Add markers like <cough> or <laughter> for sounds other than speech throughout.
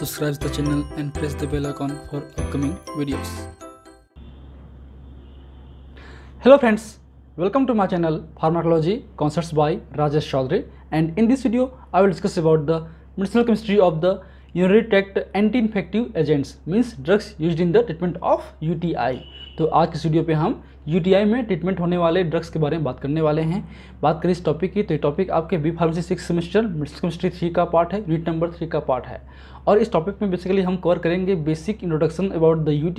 subscribe the channel and press the bell icon for upcoming videos hello friends welcome to my channel pharmacology concepts by rajesh chaudhary and in this video i will discuss about the medicinal chemistry of the urinary tract anti-infective agents means drugs used in the treatment of uti तो आज की video पे हम UTI में treatment होने वाले drugs के बारे में बात करने वाले हैं बात करें इस टॉपिक की तो ये टॉपिक आपके B pharmacy six semester chemistry three का पार्ट है यूनिट नंबर थ्री का पार्ट है और इस टॉपिक में बेसिकली हम कवर करेंगे basic introduction about the U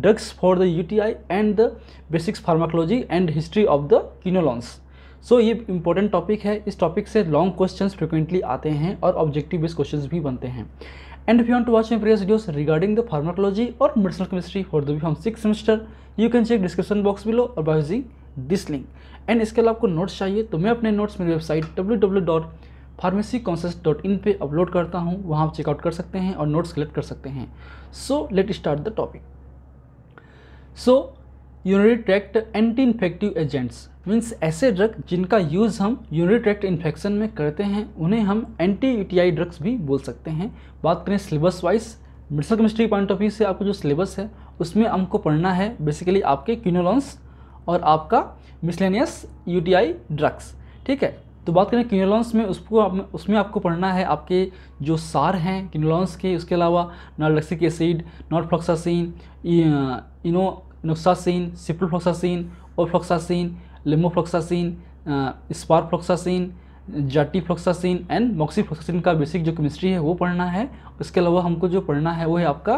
drugs for the U and the basics pharmacology and history of the quinolones so so, ये इंपॉर्टेंट टॉपिक है इस टॉपिक से लॉन्ग क्वेश्चंस फ्रिक्वेंटली आते हैं और ऑब्जेक्टिव बेस्ड क्वेश्चंस भी बनते हैं And if you want to watch my previous videos regarding the pharmacology or medicinal chemistry for the BFAM 6th semester, you can check description box below or by using this link and इसके अलावा आपको notes चाहिए तो मैं अपने notes मेरी website W W dot pharmacy concepts dot in पर upload करता हूँ वहाँ आप चेकआउट कर सकते हैं और नोट्स कलेक्ट कर सकते हैं so let start the topic so urinary tract anti infective agents means ऐसे ड्रग जिनका यूज़ हम यूनरी ट्रैक्ट इन्फेक्शन में करते हैं उन्हें हम एंटी यूटीआई ड्रग्स भी बोल सकते हैं बात करें syllabus wise medicinal chemistry point of view से आपको जो सिलेबस है उसमें हमको पढ़ना है बेसिकली आपके क्यूनोलॉन्स और आपका मिसलेनियस यूटीआई ड्रग्स ठीक है तो बात करें क्यूनोलॉन्स में उसको आप, उसमें आपको पढ़ना है आपके जो सार हैं क्यूनोलॉन्स के उसके अलावा nalidixic acid norfloxacin enoxacin ciprofloxacin ofloxacin lomefloxacin sparfloxacin gatifloxacin and moxifloxacin का बेसिक जो केमिस्ट्री है वो पढ़ना है इसके अलावा हमको जो पढ़ना है वो है आपका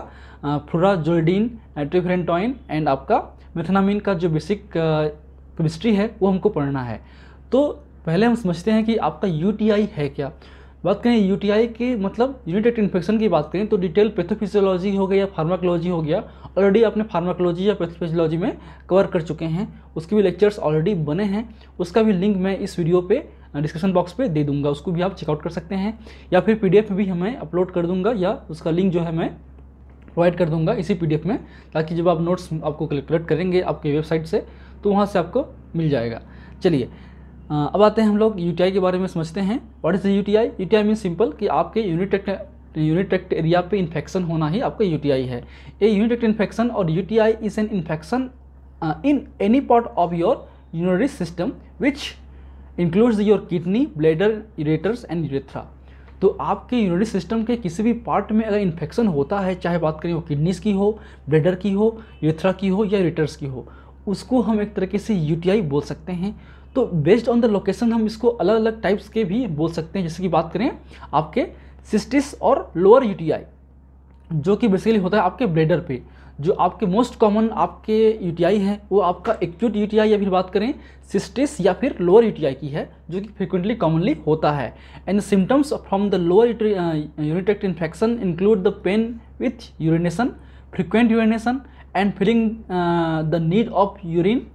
फ्लोराजोडीन नाइट्रोफेरेंटॉइन एंड आपका मेथनामिन का जो बेसिक केमिस्ट्री uh, है वो हमको पढ़ना है तो पहले हम समझते हैं कि आपका यू है क्या बात करें आई के मतलब यूनिटेड इन्फेक्शन की बात करें तो डिटेल पैथोफिजियोलॉजी हो गया या फार्माकोलॉजी हो गया ऑलरेडी आपने फार्माकोलॉजी या पैथोफिजियोलॉजी में कवर कर चुके हैं उसके भी लेक्चर्स ऑलरेडी बने हैं उसका भी लिंक मैं इस वीडियो पे डिस्क्रिप्शन बॉक्स पे दे दूंगा उसको भी आप चेकआउट कर सकते हैं या फिर पी भी हमें अपलोड कर दूंगा या उसका लिंक जो है मैं प्रोवाइड कर दूंगा इसी पी में ताकि जब आप नोट्स आपको कलेक्ट करेंगे आपकी वेबसाइट से तो वहाँ से आपको मिल जाएगा चलिए अब आते हैं हम लोग यू के बारे में समझते हैं what is U T I U T I mean simple कि आपके यूनिट यूनिटेक्ट एरिया पे इन्फेक्शन होना ही आपका यू है ए यूनिटेक्ट इन्फेक्शन और U T I is an infection in any part of your urinary system which includes your kidney bladder ureters and urethra तो आपके यूनरी सिस्टम के किसी भी पार्ट में अगर इन्फेक्शन होता है चाहे बात करें वो किडनीस की हो ब्लेडर की हो यूरेथ्रा की हो या यूरेटर्स की हो उसको हम एक तरीके से यू बोल सकते हैं तो बेस्ड ऑन द लोकेशन हम इसको अलग अलग टाइप्स के भी बोल सकते हैं जैसे कि बात करें आपके सिस्टिस और लोअर यूटीआई जो कि बेसिकली होता है आपके ब्लेडर पे जो आपके मोस्ट कॉमन आपके यूटीआई है वो आपका एक्यूट यूटीआई या फिर बात करें सिस्टिस या फिर लोअर यूटीआई की है जो कि फ्रिक्वेंटली कॉमनली होता है and symptoms from the lower urinary tract infection include the pain with urination frequent urination and feeling the need of urine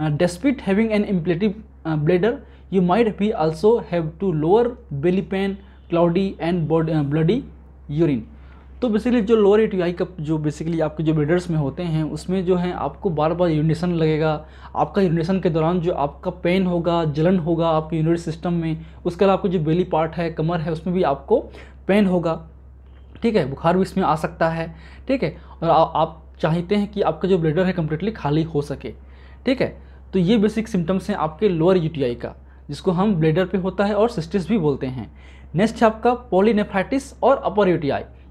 Uh, despite having an inflated uh, bladder, you might be also have to lower belly pain, cloudy and uh, bloody urine. तो basically जो lower A का जो basically आपके जो bladers में होते हैं उसमें जो है आपको बार बार यूरिनेशन लगेगा आपका यूरिनेशन के दौरान जो आपका पेन होगा जलन होगा आपके यूनिट सिस्टम में उसके अलावा आपको जो बेली पार्ट है कमर है उसमें भी आपको पेन होगा ठीक है बुखार भी इसमें आ सकता है ठीक है और आ, आप चाहते हैं कि आपका जो ब्लेडर है कम्प्लीटली खाली हो सके ठीक है तो ये बेसिक सिम्टम्स हैं आपके लोअर यू का जिसको हम ब्लेडर पे होता है और सिस्टिस भी बोलते हैं नेक्स्ट है आपका पोलिनेफ्राइटिस और अपर यू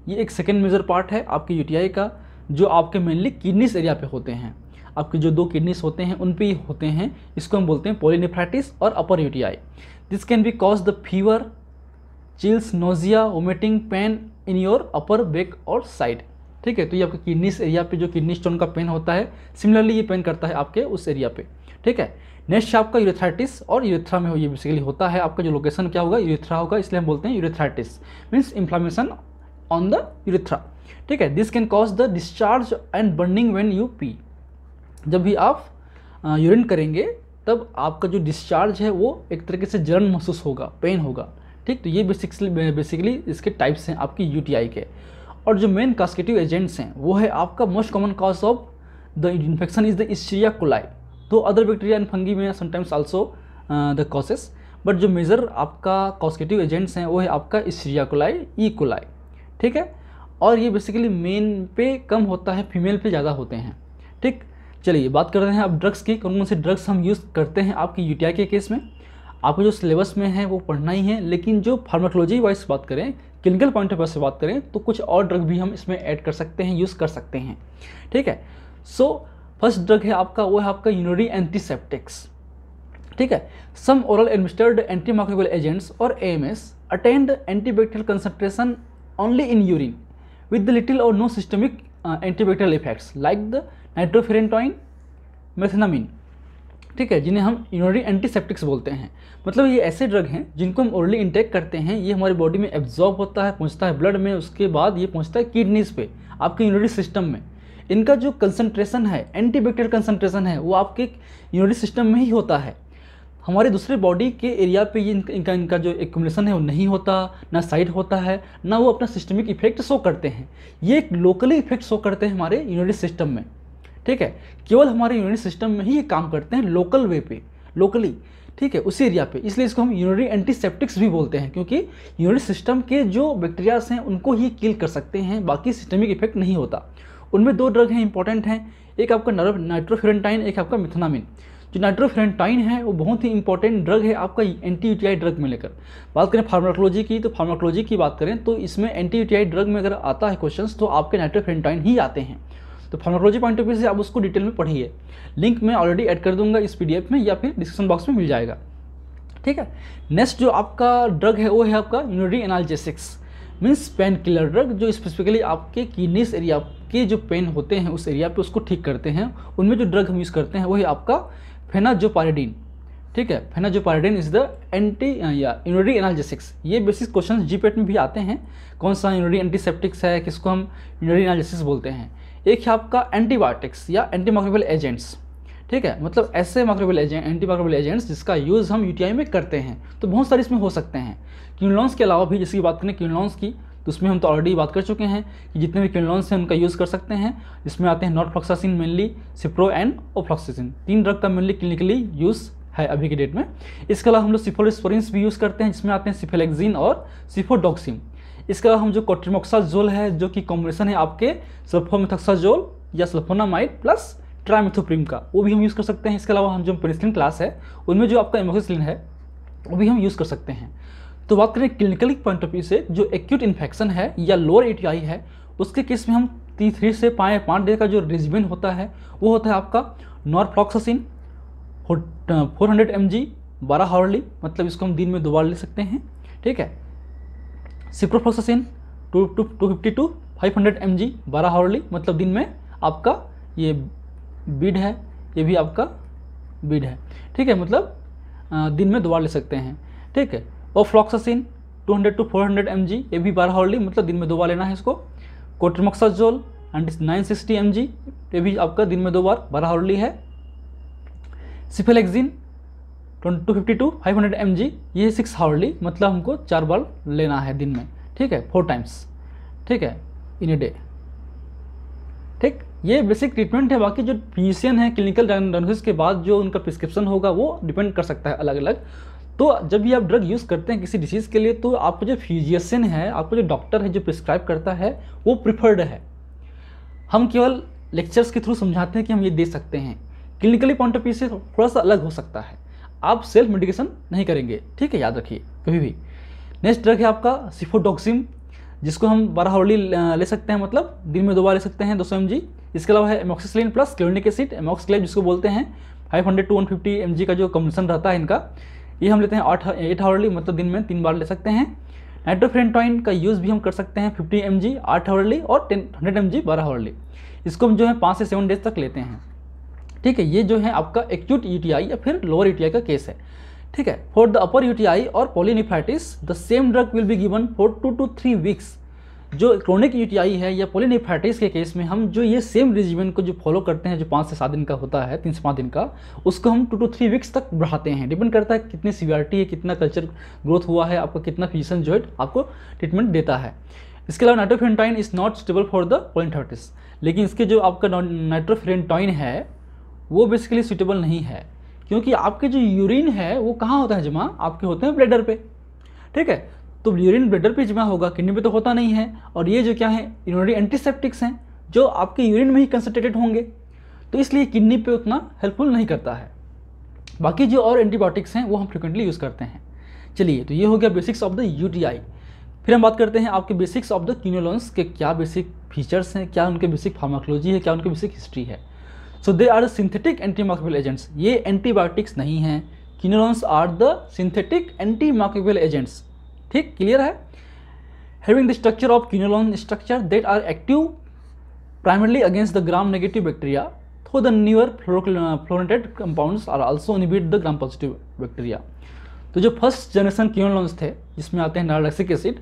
ये एक सेकेंड मेजर पार्ट है आपके यू का जो आपके मेनली किडनीस एरिया पे होते हैं आपके जो दो किडनीस होते हैं उन पे होते हैं इसको हम बोलते हैं पोलिनेफ्राइटिस और upper U this can be cause the fever chills nausea vomiting pain in your upper back और साइड ठीक है तो ये आपके किडनीस एरिया पे जो किडनी स्टोन का पेन होता है सिमिलरली ये पेन करता है आपके उस एरिया पे ठीक है नेक्स्ट आपका यूरेथराइटिस और यूरेथ्रा में हो ये बेसिकली होता है आपका जो लोकेशन क्या होगा यूरेथ्रा होगा इसलिए हम बोलते हैं urethritis means inflammation on the urethra ठीक है this can cause the discharge and burning when you pee जब भी आप यूरिन करेंगे तब आपका जो डिस्चार्ज है वो एक तरीके से जलन महसूस होगा पेन होगा ठीक तो ये बेसिकली बेसिकली इसके टाइप्स हैं आपकी यूटीआई के और जो मेन कास्केटिव एजेंट्स हैं वो है आपका most common cause of the infection is the Escherichia coli तो अदर बैक्टीरिया एंड फंगी में sometimes also the causes but जो मेजर आपका कॉस्केटिव एजेंट्स हैं वो है आपका इस्टीरिया कोलाई ई कोलाई ठीक है और ये बेसिकली मेन पे कम होता है फीमेल पे ज़्यादा होते हैं ठीक चलिए बात कर रहे हैं अब ड्रग्स की कौन कौन से ड्रग्स हम यूज़ करते हैं आपकी यूटीआई के केस में आपको जो सिलेबस में है वो पढ़ना ही है लेकिन जो फार्माकोलॉजी वाइज बात करें क्लिनिकल पॉइंट ऑफ व्यू से बात करें तो कुछ और ड्रग भी हम इसमें ऐड कर सकते हैं यूज़ कर सकते हैं ठीक है सो फर्स्ट ड्रग है आपका वो है आपका यूनरी एंटीसेप्टिक्स ठीक है some oral administered anti microbial agents और A M S attend antibacterial concentration only in urine with little or no systemic antibacterial effects like the nitrofurantoin methenamine ठीक है जिन्हें हम यूनरी एंटीसेप्टिक्स बोलते हैं मतलब ये ऐसे ड्रग हैं जिनको हम ओरली इंटेक करते हैं ये हमारी बॉडी में एब्जॉर्ब होता है पहुँचता है ब्लड में उसके बाद ये पहुँचता है किडनीज़ पे आपके यूनरी सिस्टम में इनका जो कंसनट्रेशन है एंटीबैक्टेरियल कंसनट्रेशन है वो आपके यूनरी सिस्टम में ही होता है हमारे दूसरे बॉडी के एरिया पे ये इनका इनका, इनका जो एकुमुलेशन है वो नहीं होता ना साइड होता है ना वो अपना सिस्टमिक इफेक्ट शो करते हैं ये एक लोकली इफेक्ट शो करते हैं हमारे यूनरी सिस्टम में ठीक है केवल हमारे यूनिट सिस्टम में ही ये काम करते हैं लोकल वे पे लोकली ठीक है उसी एरिया पे इसलिए इसको हम यूनरी एंटीसेप्टिक्स भी बोलते हैं क्योंकि यूनरी सिस्टम के जो बैक्टीरियाज हैं उनको ही किल कर सकते हैं बाकी सिस्टमिक इफेक्ट नहीं होता उनमें दो ड्रग हैं इंपॉर्टेंट हैं एक आपका नाइट्रोफेरेंटाइन एक आपका मिथनामिन जो नाइट्रोफेरेंटाइन है वो बहुत ही इंपॉर्टेंट ड्रग है आपका एंटी यूटीआई ड्रग में लेकर बात करें फार्माकोलॉजी की तो फार्माकोलॉजी की बात करें तो इसमें एंटी यूटीआई ड्रग में अगर आता है क्वेश्चन तो आपके नाइट्रोफेरेंटाइन ही आते हैं तो फार्माकोलॉजी पॉइंट ऑफ व्यू से आप उसको डिटेल में पढ़िए लिंक मैं ऑलरेडी एड कर दूंगा इस पी में या फिर डिस्क्रिप्शन बॉक्स में मिल जाएगा ठीक है नेक्स्ट जो आपका ड्रग है वो है आपका यूनिटी analgesics means pain killer drug जो स्पेसिफिकली आपके किडनीस एरिया के जो पेन होते हैं उस एरिया पे उसको ठीक करते हैं उनमें जो ड्रग हम यूज़ करते हैं वो है आपका फेनाजोपारिडीन ठीक है फेनाजोपारिडीन इज द एंटी या यूनिटी एनालिसिक्स ये बेसिक क्वेश्चन जीपेट में भी आते हैं कौन सा यूनिटी एंटीसेप्टिक्स है किसको हम यूनिटी एनालिसिस बोलते हैं एक है आपका एंटीबायोटिक्स या एंटी माइक्रोबियल एजेंट्स ठीक है मतलब ऐसे microbial agent anti microbial agents जिसका यूज़ हम यूटीआई में करते हैं तो बहुत सारे इसमें हो सकते हैं क्यूनलॉन्स के अलावा भी जिसकी बात करें क्यूनलॉन्स की तो उसमें हम तो ऑलरेडी बात कर चुके हैं कि जितने भी क्यूनलॉन्स हैं उनका यूज़ कर सकते हैं जिसमें आते हैं floxacin mainly cipro and ofloxacin तीन ड्रग का मेनली क्लिनिकली यूज़ है अभी के डेट में इसके अलावा हम लोग सिफोलिस्पोरिन्स भी यूज़ करते हैं जिसमें आते हैं सिफेलेक्सिन और सिफोडॉक्सिन इसके बाद हम जो जोल है जो कि कॉम्बिनेशन है आपके जोल या सल्फोनामाइड प्लस ट्रामिथोप्रीम का वो भी हम यूज़ कर सकते हैं इसके अलावा हम जो पेनिसिलिन क्लास है उनमें जो आपका एमोक्सिलिन है वो भी हम यूज़ कर सकते हैं तो बात करें क्लिनिकल पॉइंट ऑफ व्यू से जो एक्यूट इन्फेक्शन है या लोअर ए है उसके केस में हम टी थ्री से पाए पाँच डे का जो रेजिमेंट होता है वो होता है आपका norfloxacin four hundred M G बारह हावरली मतलब इसको हम दिन में दो बार ले सकते हैं ठीक है ciprofloxacin two to two fifty to five hundred M G बारह हॉर्ली मतलब दिन में आपका ये बीड है ये भी आपका बीड है ठीक है मतलब दिन में दोबारा ले सकते हैं ठीक है और floxacin 200 to 400 hundred M G ये भी बारह हॉर्ली मतलब दिन में दो बार लेना है इसको co-trimoxazole and 960 sixty M G ये भी आपका दिन में दो बार बारह हॉर्ली है cephalexin twenty two fifty to five hundred M G ये सिक्स हावरली मतलब हमको चार बल्ब लेना है दिन में ठीक है फोर टाइम्स ठीक है इन ए डे ठीक ये बेसिक ट्रीटमेंट है बाकी जो फिजिशियन है क्लिनिकल डायग्नोसिस के बाद जो उनका प्रिस्क्रिप्शन होगा वो डिपेंड कर सकता है अलग अलग तो जब भी आप ड्रग यूज़ करते हैं किसी डिसीज़ के लिए तो आपको जो फिजिशियन है आपको जो डॉक्टर है जो प्रिस्क्राइब करता है वो प्रिफर्ड है हम केवल लेक्चर्स के थ्रू समझाते हैं कि हम ये दे सकते हैं क्लिनिकली पॉइंट ऑफ व्यू से थोड़ा सा अलग हो सकता है आप सेल्फ मेडिकेशन नहीं करेंगे ठीक है याद रखिए कभी भी नेक्स्ट ड्रग है आपका सिफोडोक्सिम जिसको हम बारह हावली ले सकते हैं मतलब दिन में दो बार ले सकते हैं दो सौ इसके अलावा है amoxicillin plus clavulanic acid amoxyclav जिसको बोलते हैं five hundred to one fifty M का जो कम्बिनेशन रहता है इनका ये हम लेते हैं आठ एट हावरली मतलब दिन में तीन बार ले सकते हैं नाइट्रोफ्रेंटॉइन का यूज़ भी हम कर सकते हैं फिफ्टी एम जी आठ हावरली और टेन हंड्रेड एम जी बारह हावरली इसको हम जो है पाँच से सेवन डेज तक लेते हैं ठीक है ये जो है आपका एक्यूट यूटीआई या फिर लोअर यूटीआई का केस है ठीक है फॉर द अपर यूटीआई और pyelonephritis the same drug will be given for two to three weeks जो क्रोनिक यूटीआई है या पोलिनिफाइटिस के केस में हम जो ये सेम रिजीवन को जो फॉलो करते हैं जो पाँच से सात दिन का होता है तीन से पाँच दिन का उसको हम टू टू थ्री वीक्स तक बढ़ाते हैं डिपेंड करता है कितनी सीवियरिटी है कितना कल्चर ग्रोथ हुआ है आपका कितना फिजिशन जो है आपको ट्रीटमेंट देता है इसके अलावा nitrofurantoin is not stable for the pyelonephritis लेकिन इसके जो आपका नाइट्रोफेरेंटाइन है वो बेसिकली सुटेबल नहीं है क्योंकि आपके जो यूरिन है वो कहाँ होता है जमा आपके होते हैं ब्लेडर पे ठीक है तो यूरिन ब्लेडर पे जमा होगा किडनी पे तो होता नहीं है और ये जो क्या है यूरिनरी एंटीसेप्टिक्स हैं जो आपके यूरिन में ही कंसनट्रेटेड होंगे तो इसलिए किडनी पे उतना हेल्पफुल नहीं करता है बाकी जो और एंटीबायोटिक्स हैं वो हम फ्रिक्वेंटली यूज़ करते हैं चलिए तो ये हो गया बेसिक्स ऑफ द यू फिर हम बात करते हैं आपके बेसिक्स ऑफ द क्यूनोलॉन्स के क्या बेसिक फीचर्स हैं क्या उनके बेसिक फार्माकोलॉजी है क्या उनकी बेसिक हिस्ट्री है so they are the synthetic anti microbial agents ये एंटीबायोटिक्स नहीं हैं quinolones are the synthetic anti antimicrobial agents ठीक क्लियर है having the structure of quinolone structure that are active primarily against the gram negative bacteria though the newer fluorinated compound are also inhibit the gram positive bacteria तो जो first generation किनोलोन्स थे जिसमें आते हैं नारोलैक्सिक acid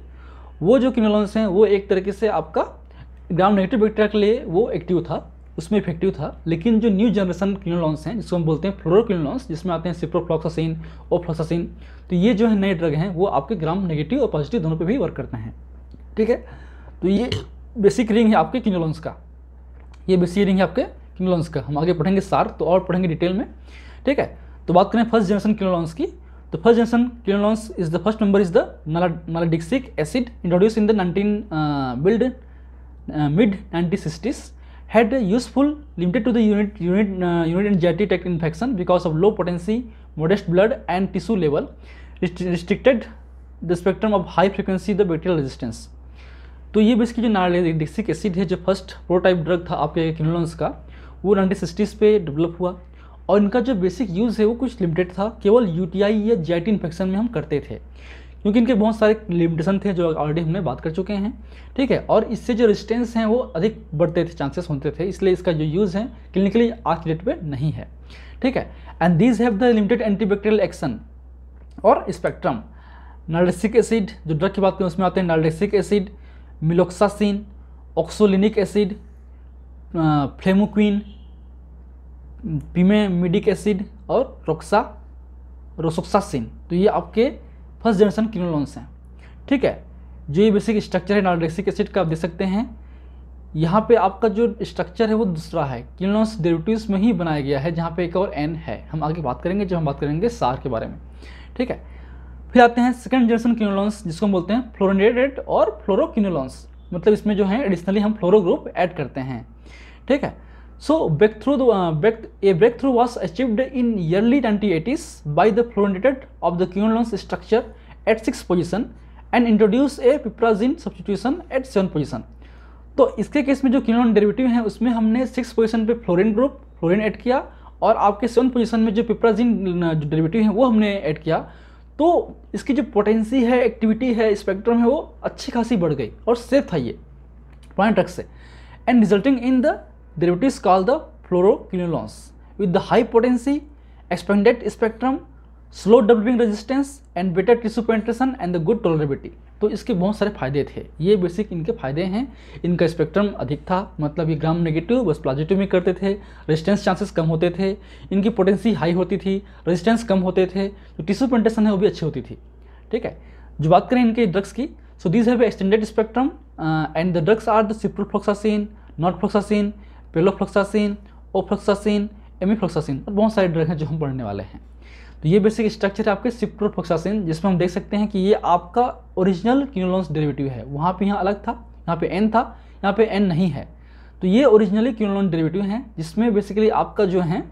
वो जो किनोलॉन्स हैं वो एक तरीके से आपका ग्राम नेगेटिव बैक्टीरिया के लिए वो एक्टिव था उसमें इफेक्टिव था लेकिन जो न्यू जनरेशन क्लिनोलॉन्स हैं जिसको हम बोलते हैं फ्लोरोक्लिनोलॉन्स जिसमें आते हैं सिप्रोफ्लॉक्सासिन ओफ्लॉक्सासिन तो ये जो है नए ड्रग हैं वो आपके ग्राम नेगेटिव और पॉजिटिव दोनों पर भी वर्क करते हैं ठीक है तो ये बेसिक रिंग है आपके क्लिनोलॉन्स का ये बेसिक रिंग है आपके क्लिनोलॉन्स का हम आगे पढ़ेंगे सार तो और पढ़ेंगे डिटेल में ठीक है तो बात करें फर्स्ट जनरेशन क्लिनोलॉन्स की तो first generation quinolones is the first number is the nalidixic acid introduced in the nineteen build mid nineteen sixties had a useful limited to the unit unit uh, unit and GIT tract infection because of low potency, modest blood and tissue level, rest restricted the spectrum of high frequency the bacterial resistance. तो ये इसकी जो नारलेडिक्सिक acid है जो first प्रोटाइप drug था आपके किनोलॉन्स का वो नाइनटीन सिक्सटीज़ पे डेवलप हुआ और इनका जो बेसिक यूज़ है वो कुछ लिमिटेड था केवल यूटीआई या जैट इन्फेक्शन में हम करते थे क्योंकि इनके बहुत सारे लिमिटेशन थे जो ऑलरेडी हमने बात कर चुके हैं ठीक है और इससे जो रेजिस्टेंस हैं वो अधिक बढ़ते थे चांसेस होते थे इसलिए इसका जो यूज़ है क्लिनिकली आज के डेट पर नहीं है ठीक है and these have the limited antibacterial action और स्पेक्ट्रम नार्डेसिक एसिड जो ड्रग की बात करें उसमें आते हैं nalidixic acid miloxacin oxolinic acid flumequine piromidic acid और रोक्सा रोसोक्सासिन तो ये आपके फर्स्ट जनरेशन क्रिनोलोन्स हैं ठीक है जो ये बेसिक स्ट्रक्चर है नार्डेक्सिक एसिड का आप देख सकते हैं यहाँ पे आपका जो स्ट्रक्चर है वो दूसरा है क्रिनोलॉन्स डेरिवेटिव्स में ही बनाया गया है जहाँ पे एक और एन है हम आगे बात करेंगे जब हम बात करेंगे सार के बारे में ठीक है फिर आते हैं सेकेंड जनरेशन क्रिनोलॉन्स जिसको हम बोलते हैं फ्लोरिनेटेड और फ्लोरोक्रिनोलॉन्स मतलब इसमें जो है एडिशनली हम फ्लोरो ग्रुप ऐड करते हैं ठीक है So breakthrough, uh, break, a breakthrough was achieved in early 1980s by the fluorinated of the quinolones structure at 6 position and introduced a piperazine substitution at 7 position. तो इसके केस में जो क्यूनोन derivative है उसमें हमने सिक्स पोजीशन पे fluorine group fluorine add किया और आपके सेवन पोजीशन में जो पिप्राजिन जो डेरिवेटिव है वो हमने ऐड किया तो इसकी जो पोटेंसी है एक्टिविटी है स्पेक्ट्रम है वो अच्छी खासी बढ़ गई और सेफ था ये पॉइंट रख से and resulting in the derivatives called the fluoroquinolones with the high potency, expanded spectrum, slow developing resistance and better tissue penetration and the good tolerability तो इसके बहुत सारे फायदे थे ये बेसिक इनके फायदे हैं इनका स्पेक्ट्रम अधिक था मतलब ये ग्राम नेगेटिव बस पॉजिटिव में करते थे रेजिस्टेंस चांसेस कम होते थे इनकी पोटेंसी हाई होती थी रेजिस्टेंस कम होते थे जो टिश्यू पेंटेशन है वो भी अच्छी होती थी ठीक है जो बात करें इनके ड्रग्स की so these have extended spectrum and the drugs are the ciprofloxacin norfloxacin pefloxacin ofloxacin amifloxacin और बहुत सारे ड्रग हैं जो हम पढ़ने वाले हैं तो ये बेसिक स्ट्रक्चर है आपके सिप्रोफ्लोक्सासिन जिसमें हम देख सकते हैं कि ये आपका ओरिजिनल क्यूनोलॉन्स डेरिवेटिव है वहाँ पे यहाँ अलग था यहाँ पे एन था यहाँ पे एन नहीं है तो ये ओरिजिनली क्यूनोलॉन डेरिवेटिव हैं जिसमें बेसिकली आपका जो है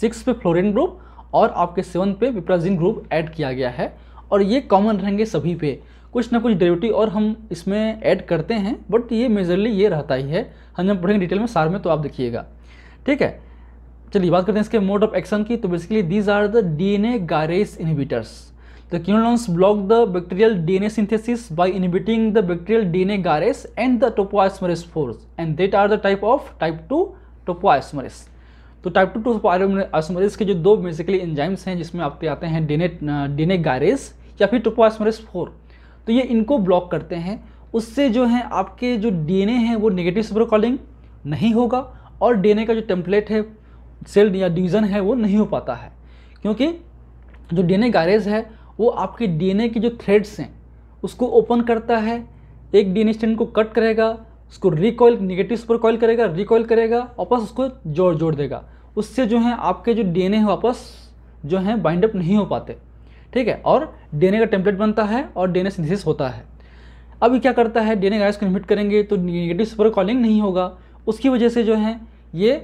सिक्स पे फ्लोरिन ग्रुप और आपके सेवन पे विप्राजिन ग्रुप ऐड किया गया है और ये कॉमन रहेंगे सभी पे कुछ ना कुछ डेरिवेटिव और हम इसमें ऐड करते हैं बट ये मेजरली ये रहता ही है हम जब पढ़ेंगे डिटेल में सार में तो आप देखिएगा ठीक है चलिए बात करते हैं इसके मोड ऑफ एक्शन की तो basically these are the D N A gyrase inhibitors the D N A synthesis by inhibiting the inhibiting the bacterial DNA gyrase and the topoisomerase fours and that are the type of type two topoisomerase तो type to टोपोआसमरेज के जो दो basically enzymes हैं जिसमें आपके आते हैं डीने डीने गारेस या फिर टोपोआसमरिस फोर तो ये इनको ब्लॉक करते हैं उससे जो है आपके जो डीएनए हैं वो नेगेटिव सुपर कॉलिंग नहीं होगा और डीएनए का जो टेम्पलेट है सेल या डिवीज़न है वो नहीं हो पाता है क्योंकि जो डीएनए गारेज है वो आपके डीएनए के जो थ्रेड्स हैं उसको ओपन करता है एक डीएनए स्टैंड को कट करेगा उसको रिकॉयल नेगेटिव सुपर कॉल करेगा रिकॉयल करेगा वापस उसको जोड़ जोड़ देगा उससे जो है आपके जो डीएनए है वापस जो है बाइंड अप नहीं हो पाते ठीक है और डीएनए का टेम्पलेट बनता है और डीएनए सिंथेसिस होता है अब क्या करता है डीएनए गायस को इनहिबिट करेंगे तो निगेटिव सुपर कॉलिंग नहीं होगा उसकी वजह से जो है ये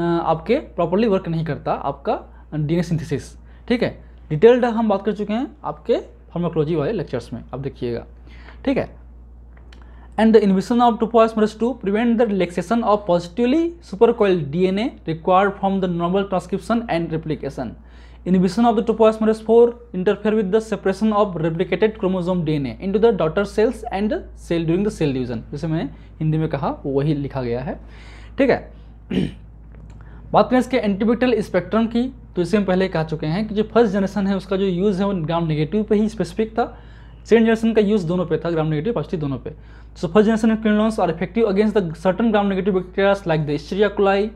आपके प्रॉपरली वर्क नहीं करता आपका डीएनए सिंथेसिस ठीक है डिटेल्ड हम बात कर चुके हैं आपके फार्माकोलॉजी वाले लेक्चर्स में आप देखिएगा ठीक है and the of to poise to prevent the relaxation of positively super coil D N A required from the normal transcription and replication Inhibition of the topoisomerase 4 interfere with the separation of replicated chromosome DNA into the daughter cells and cell during the cell division जैसे मैंने हिंदी में कहा वही लिखा गया है ठीक है <clears throat> बात करें इसके एंटीबिटल स्पेक्ट्रम की तो इसे हम पहले कह चुके हैं कि जो फर्स्ट जनरेशन है उसका जो यूज़ है वो ग्राम नेगेटिव पे ही स्पेसिफिक था सेकेंड जनरेशन का यूज़ दोनों पे था ग्राम नेगेटिव पॉजिटिव दोनों पे so first generation quinolones are effective against the certain gram negative bacterias like the Escherichia coli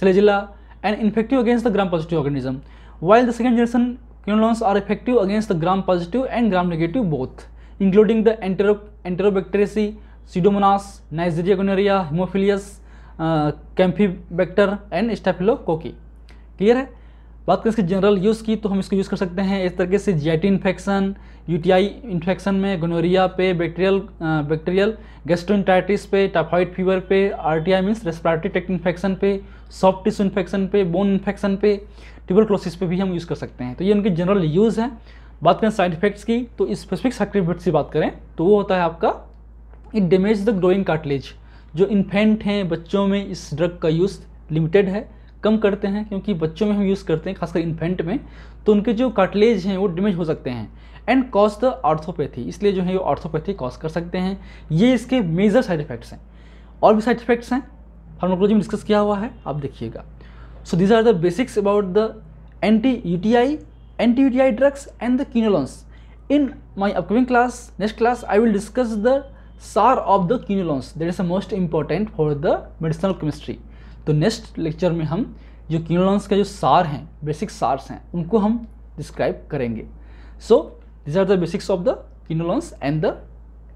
Shigella and effective against the gram positive organism while the second generation quinolones are effective against the gram positive and gram negative both including the Entero enterobacteriaceae pseudomonas neisseria gonorrhea hemophilus uh, campylobacter and staphylococci clear है बात करें इसके general use की तो हम इसको use कर सकते हैं इस तरीके से जीआईटी इन्फेक्शन यूटीआई इन्फेक्शन में गोनोरिया पे बैक्टीरियल बैक्टीरियल गैस्ट्रोइंटाइटिस पे टाइफाइड फीवर पे RTI means respiratory tract infection पे सॉफ्ट टिश्यू इन्फेक्शन पे बोन इन्फेक्शन पे क्लोसिस पे भी हम यूज़ कर सकते हैं तो ये उनके जनरल यूज़ है बात करें साइड इफेक्ट्स की तो स्पेसिफिक साइड इफेक्ट्स की बात करें तो वो होता है आपका it damage the growing cartilage जो इन्फेंट हैं बच्चों में इस ड्रग का यूज़ लिमिटेड है कम करते हैं क्योंकि बच्चों में हम यूज़ करते हैं खासकर इन्फेंट में तो उनके जो कार्टिलेज हैं वो डैमेज हो सकते हैं एंड कॉज द आर्थोपैथी इसलिए जो है वो आर्थोपैथी कॉज कर सकते हैं ये इसके मेजर साइड इफेक्ट्स हैं और भी साइड इफेक्ट्स हैं फार्माकोलॉजी में डिस्कस किया हुआ है आप देखिएगा so these are the basics about the anti U T I anti U T I drugs and the quinolones in my upcoming class next class I will discuss the SAR of the quinolones that is a most important for the medicinal chemistry तो next lecture में हम जो क्यूनोलॉन्स का जो सार हैं basic SARS हैं उनको हम डिस्क्राइब करेंगे so these are the basics of the quinolones and the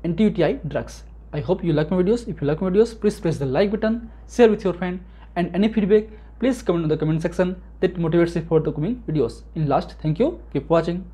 anti U T I drugs I hope you like my videos. If you like my videos, please press the like button, share with your friend and any feedback, please comment in the comment section that motivates me for the coming videos. In last, thank you. Keep watching.